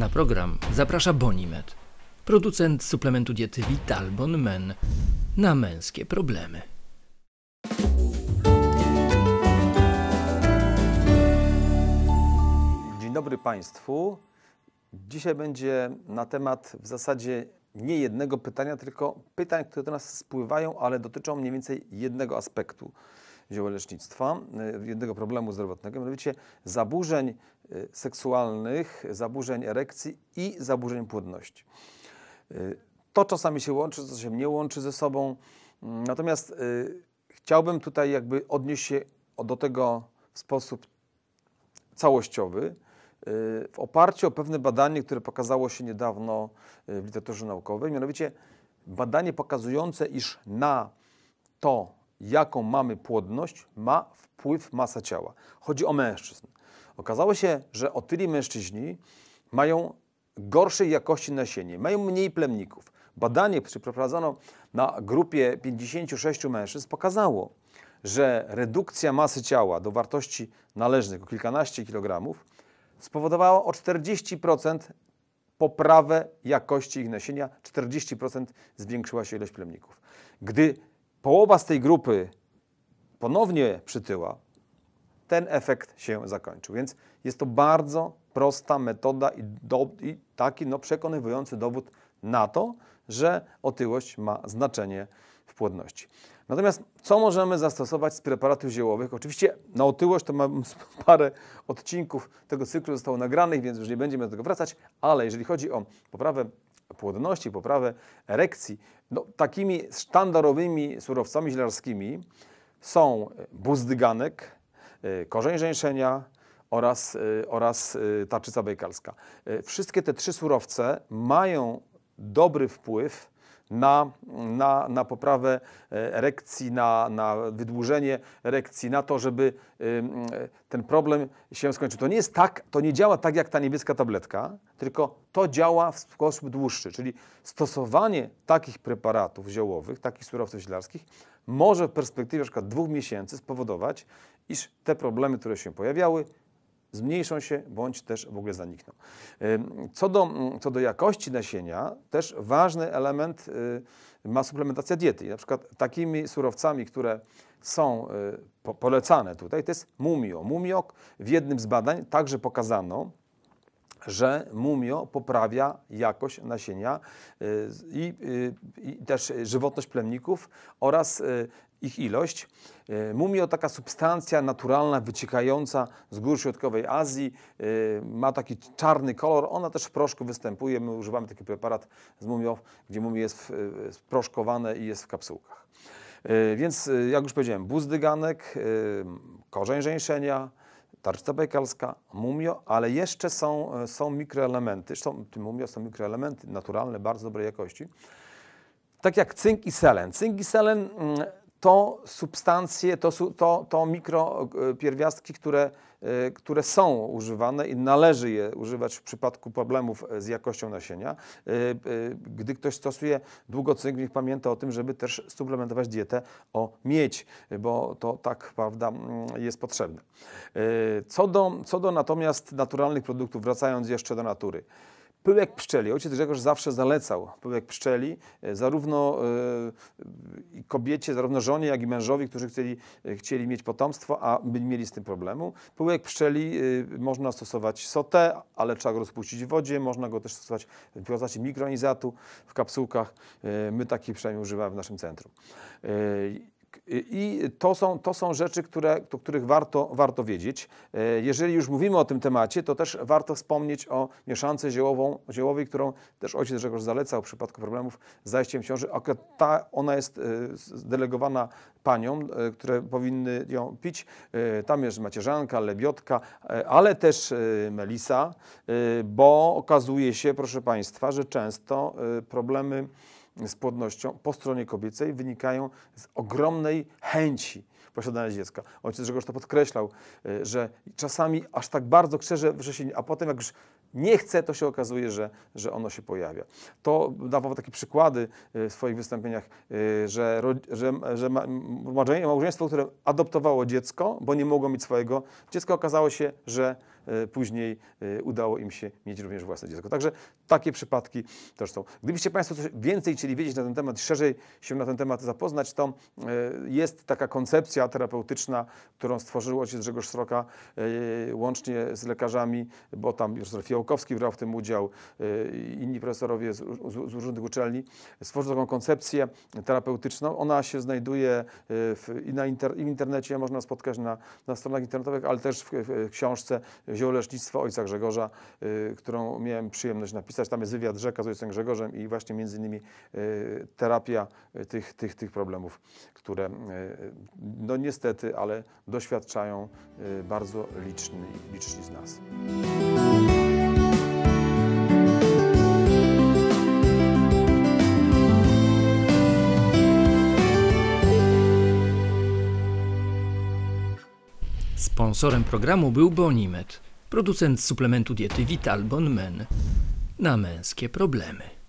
Na program zaprasza Bonimed, producent suplementu diety Vitalbon Men na męskie problemy. Dzień dobry Państwu. Dzisiaj będzie na temat w zasadzie nie jednego pytania, tylko pytań, które do nas spływają, ale dotyczą mniej więcej jednego aspektu ziołolecznictwa, y, jednego problemu zdrowotnego, mianowicie zaburzeń y, seksualnych, zaburzeń erekcji i zaburzeń płodności. Y, to czasami się łączy, co się nie łączy ze sobą. Mm, natomiast chciałbym tutaj jakby odnieść się do tego w sposób całościowy, w oparciu o pewne badanie, które pokazało się niedawno w literaturze naukowej, mianowicie badanie pokazujące, iż na to, jaką mamy płodność, ma wpływ masa ciała. Chodzi o mężczyzn. Okazało się, że otyli mężczyźni mają gorszej jakości nasienie, mają mniej plemników. Badanie, które przeprowadzano na grupie 56 mężczyzn, pokazało, że redukcja masy ciała do wartości należnych o kilkanaście kilogramów spowodowała o 40% poprawę jakości ich nasienia, 40% zwiększyła się ilość plemników. Gdy połowa z tej grupy ponownie przytyła, ten efekt się zakończył. Więc jest to bardzo prosta metoda i, do, i taki no, przekonywujący dowód na to, że otyłość ma znaczenie w płodności. Natomiast co możemy zastosować z preparatów ziołowych? Oczywiście na no, otyłość to mam parę odcinków tego cyklu zostało nagranych, więc już nie będziemy do tego wracać, ale jeżeli chodzi o poprawę płodności, poprawę erekcji. No, takimi sztandarowymi surowcami zielarskimi są e, buzdyganek, e, korzeń żeńszenia oraz, e, oraz tarczyca bejkalska. Wszystkie te trzy surowce mają dobry wpływ na, na, na poprawę e, erekcji, na, na wydłużenie erekcji, na to, żeby ten problem się skończył. To nie jest tak, to nie działa tak jak ta niebieska tabletka, tylko to działa w sposób dłuższy, czyli stosowanie takich preparatów ziołowych, takich surowców zielarskich może w perspektywie np. dwóch miesięcy spowodować, iż te problemy, które się pojawiały, zmniejszą się bądź też w ogóle zanikną. Co do, mm, co do jakości nasienia, też ważny element y, ma suplementacja diety. Na przykład takimi surowcami, które są y, polecane tutaj, to jest mumio. Mumio w jednym z badań także pokazano, że mumio poprawia jakość nasienia y, i, i, i, też żywotność plemników oraz ich ilość. E, mumio, taka substancja naturalna wyciekająca z gór środkowej Azji, e, ma taki czarny kolor. Ona też w proszku występuje. My używamy taki preparat z mumią, gdzie mumie jest e, proszkowane i jest w kapsułkach. Więc jak już powiedziałem, buzdyganek, korzeń żeńszenia, tarczca bajkalska, mumio, ale jeszcze są, są mikroelementy. Zresztą tym mumio są mikroelementy naturalne, bardzo dobrej jakości. Tak jak cynk i selen. Cynk i selen mm, to substancje, to, to, to mikropierwiastki, e, które, e, które są używane i należy je używać w przypadku problemów e, z jakością nasienia. Gdy ktoś stosuje długocynk, niech pamięta o tym, żeby też suplementować dietę o miedź, bo to tak, prawda, mm, jest potrzebne. Co do, co do natomiast naturalnych produktów, wracając jeszcze do natury. Pyłek pszczeli. Ojciec Grzegorz zawsze zalecał pyłek pszczeli e, zarówno y, kobiecie, zarówno żonie, jak i mężowi, którzy chcieli, e, chcieli mieć potomstwo, a by nie mieli z tym problemu. Pyłek pszczeli y, można stosować sotę, ale trzeba go rozpuścić w wodzie. Można go też stosować w postaci mikronizatu w kapsułkach. Y, my takiej przynajmniej używamy w naszym centrum. Y, I to są, to są rzeczy, które, o których warto, warto wiedzieć. E, jeżeli już mówimy o tym temacie, to też warto wspomnieć o mieszance ziołową, ziołowej, którą też ojciec Grzegorz zalecał w przypadku problemów z zajściem ciąży. Ta, ona jest e, delegowana paniom, e, które powinny ją pić. Tam jest macierzanka, lebiotka, ale też melisa, bo okazuje się, proszę Państwa, że często problemy z płodnością po stronie kobiecej wynikają z ogromnej chęci posiadania dziecka. Ojciec Grzegorz to podkreślał, y, że czasami aż tak bardzo chce, że się, a potem jak już nie chce, to się okazuje, że, że ono się pojawia. To dawał takie przykłady y, w swoich wystąpieniach, y, że, że, że małżeństwo, które adoptowało dziecko, bo nie mogło mieć swojego dziecka, okazało się, że E, później e, udało im się mieć również własne dziecko. Także takie przypadki też są. Gdybyście Państwo coś więcej chcieli wiedzieć na ten temat, szerzej się na ten temat zapoznać, to e, jest taka koncepcja terapeutyczna, którą stworzył ojciec Grzegorz Sroka łącznie z lekarzami, bo tam profesor Fiołkowski brał w tym udział, inni profesorowie z, z, z różnych uczelni, stworzył taką koncepcję terapeutyczną. Ona się znajduje w, i na inter, i w internecie, można spotkać na, na stronach internetowych, ale też w, w książce zieloleśnictwa ojca Grzegorza, y, którą miałem przyjemność napisać. Tam jest wywiad rzeka z ojcem Grzegorzem i właśnie między innymi y, terapia y, tych, tych, tych problemów, które no niestety, ale doświadczają bardzo liczni, liczni z nas. Sponsorem programu był Bonimet, producent suplementu diety Vital Bonmen na męskie problemy.